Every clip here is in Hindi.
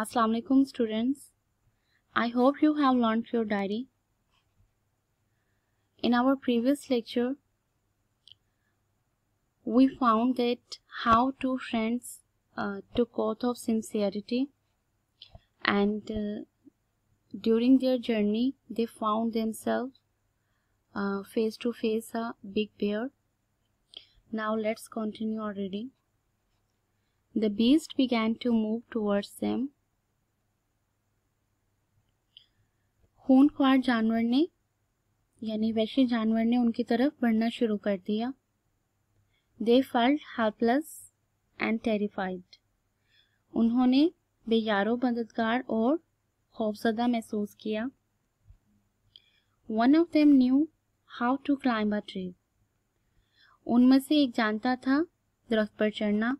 Assalamualaikum, alaikum students I hope you have learned your diary In our previous lecture we found that how two friends uh, took oath of sincerity and uh, during their journey they found themselves uh, face to face a big bear now let's continue our reading the beast began to move towards them खूनख्वार जानवर ने यानी वैश्य जानवर ने उनकी तरफ बढ़ना शुरू कर दिया they felt helpless and terrified उन्होंने बेयारो मददगार और खौफजदा महसूस किया one of them knew how to climb a tree उनमें से एक जानता था दरख्त पर चढ़ना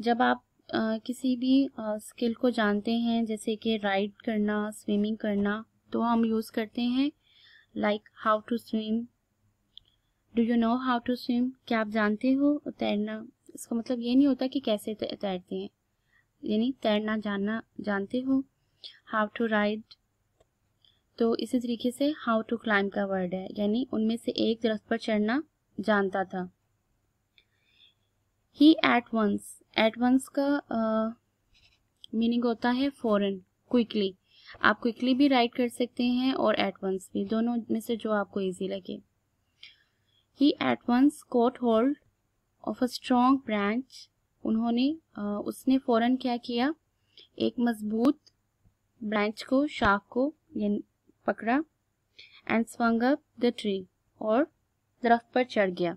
जब आप आ, किसी भी आ, स्किल को जानते हैं जैसे कि राइड करना स्विमिंग करना तो हम यूज़ करते हैं like how to swim do you know how to swim क्या आप जानते हो तैरना इसका मतलब ये नहीं होता कि कैसे तैरते हैं यानी तैरना जानना जानते हो हाउ टू राइड तो इसी तरीके से हाउ टू क्लाइम का वर्ड है यानी उनमें से एक दरख्त पर चढ़ना जानता था he at once at once का मीनिंग होता है फॉरन क्विकली आप क्विकली भी राइट कर सकते हैं और एट भी दोनों में से जो आपको ईजी लगे ही at caught hold of a strong branch उन्होंने उसने फौरन क्या किया एक मजबूत ब्रांच को शाख को पकड़ा and swung up the tree और दरख्त पर चढ़ गया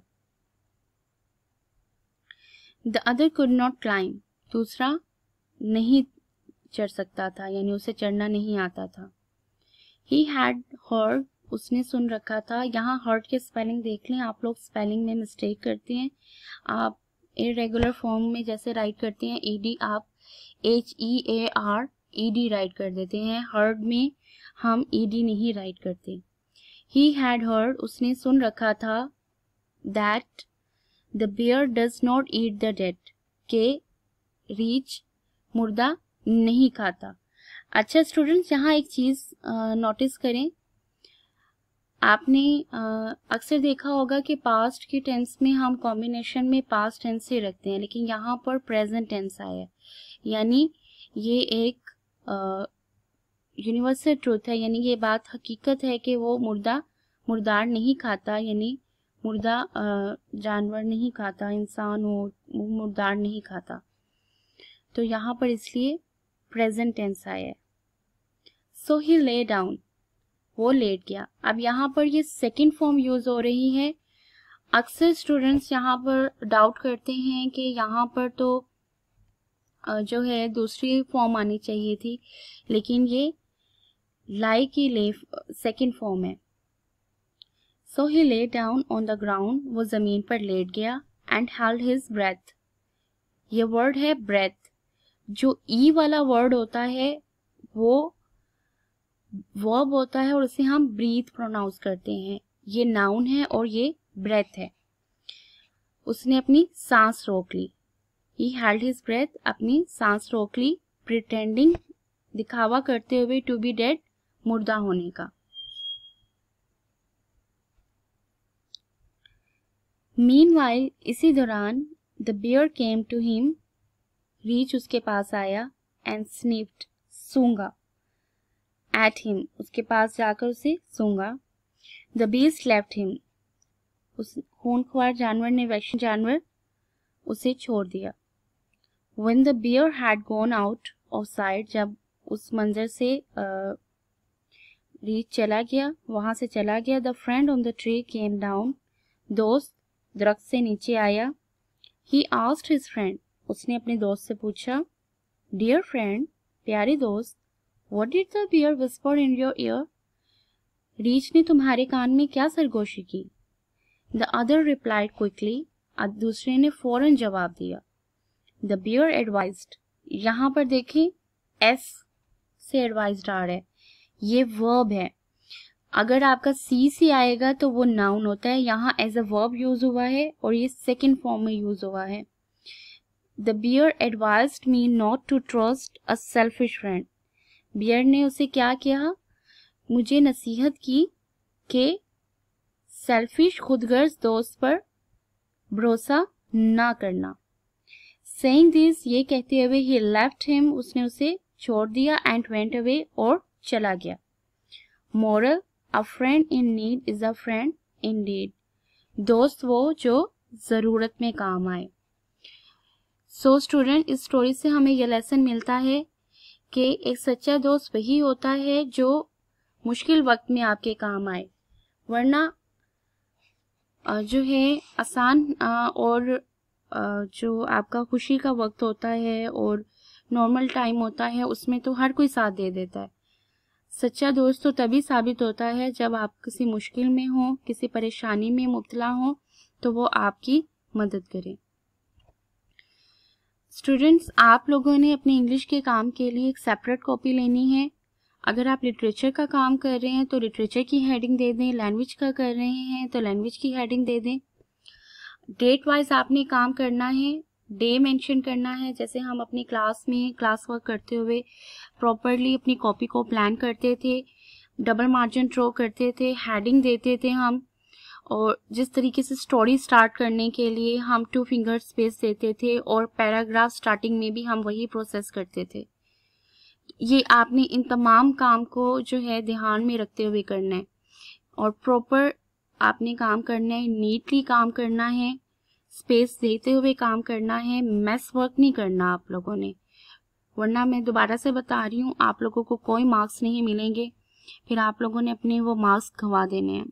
the other could not climb दूसरा नहीं चढ़ सकता था यानी उसे चढ़ना नहीं आता था ही हैड हर्ड उसने सुन रखा था यहाँ हर्ट के स्पेलिंग देख लें आप लोग स्पेलिंग में मिस्टेक करते हैं आप इरेगुलर फॉर्म में जैसे राइट करते हैं ई e डी आप H E A R E D write कर देते हैं हर्ड में हम ई e डी नहीं राइट करते ही हैड हर्ड उसने सुन रखा था that the bear does not eat the dead के रीच मुर्दा नहीं खाता अच्छा स्टूडेंट्स यहाँ एक चीज़ नोटिस करें आपने अक्सर देखा होगा कि पास्ट के टेंस में हम कॉम्बिनेशन में पास्ट टेंस ही रखते हैं लेकिन यहाँ पर प्रेजेंट टेंस आया है यानी ये एक यूनिवर्सल ट्रूथ है यानी ये बात हकीकत है कि वो मुर्दा मुर्दार नहीं खाता यानी मुर्दा जानवर नहीं खाता इंसान हो मुर्दार नहीं खाता तो यहाँ पर इसलिए प्रेजेंट टेंस आया है सो ही ले डाउन वो लेट गया अब यहाँ पर ये सेकेंड फॉर्म यूज हो रही है अक्सर स्टूडेंट्स यहाँ पर डाउट करते हैं कि यहाँ पर तो जो है दूसरी फॉर्म आनी चाहिए थी लेकिन ये लाई की ले सेकेंड फॉर्म है सो ही lay down on the ground वो जमीन पर लेट गया एंड हेल्ड हिज ब्रेथ ये वर्ड है ब्रेथ जो ई e वाला वर्ड होता है वो वर्ब होता है और उसे हम ब्रीथ प्रोनाउंस करते हैं ये नाउन है और ये ब्रेथ है उसने अपनी सांस रोक ली ही हेल्ड हिज ब्रेथ अपनी सांस रोक ली प्रिटेंडिंग दिखावा करते हुए टू बी डेड मुर्दा होने का मीन वाइल इसी दौरान the bear came to him रीच उसके पास आया एंड स्निफ्ट सूंगा एट हिम उसके पास जाकर उसे सूंगा द बीस लेफ्ट हिम उस खुआर जानवर ने वैश्य जानवर उसे छोड़ दिया when the bear had gone out of sight जब उस मंजर से रीच चला गया वहां से चला गया the friend on the tree came down दोस्त दरख्त से नीचे आया ही आस्ट हिज फ्रेंड उसने अपने दोस्त से पूछा डियर फ्रेंड प्यारे दोस्त what did the bear whisper in your ear रीच ने तुम्हारे कान में क्या सरगोशी की द अदर रिप्लाइड क्विकली दूसरे ने फौरन जवाब दिया द बियर एडवाइज यहाँ पर देखें एस से एडवाइज आ रहा है ये वर्ब है अगर आपका सी से आएगा तो वो नाउन होता है यहाँ एज अ वर्ब यूज हुआ है और ये सेकेंड फॉर्म में यूज हुआ है the bear advised me not to trust a selfish friend bear ने उसे क्या किया मुझे नसीहत की कि सेल्फिश खुदगर्ज दोस्त पर भरोसा ना करना सेंग दिस ये कहते हुए ही लेफ्ट हिम उसने उसे छोड़ दिया एंड वेंट अवे और चला गया moral a friend in need is a friend indeed दोस्त वो जो जरूरत में काम आए सो स्टूडेंट इस स्टोरी से हमें यह लेसन मिलता है कि एक सच्चा दोस्त वही होता है जो मुश्किल वक्त में आपके काम आए वरना जो है आसान और जो आपका खुशी का वक्त होता है और नॉर्मल टाइम होता है उसमें तो हर कोई साथ दे देता है सच्चा दोस्त तो तभी साबित होता है जब आप किसी मुश्किल में हो किसी परेशानी में मुबतला हो तो वो आपकी मदद करें स्टूडेंट्स आप लोगों ने अपने इंग्लिश के काम के लिए एक सेपरेट कॉपी लेनी है अगर आप लिटरेचर का काम कर रहे हैं तो लिटरेचर की हेडिंग दे दें लैंग्वेज का कर रहे हैं तो लैंग्वेज की हेडिंग दे दें डेट वाइज आपने काम करना है डे मेंशन करना है जैसे हम अपनी क्लास में क्लास वर्क करते हुए प्रॉपरली अपनी कॉपी को प्लान करते थे डबल मार्जिन ड्रॉ करते थे हेडिंग देते थे हम और जिस तरीके से स्टोरी स्टार्ट करने के लिए हम टू फिंगर स्पेस देते थे और पैराग्राफ स्टार्टिंग में भी हम वही प्रोसेस करते थे ये आपने इन तमाम काम को जो है ध्यान में रखते हुए करना है और प्रॉपर आपने काम करना है नीटली काम करना है स्पेस देते हुए काम करना है मेस वर्क नहीं करना आप लोगों ने वरना मैं दोबारा से बता रही हूँ आप लोगों को कोई मार्क्स नहीं मिलेंगे फिर आप लोगों ने अपने वो मार्क्स गंवा देने हैं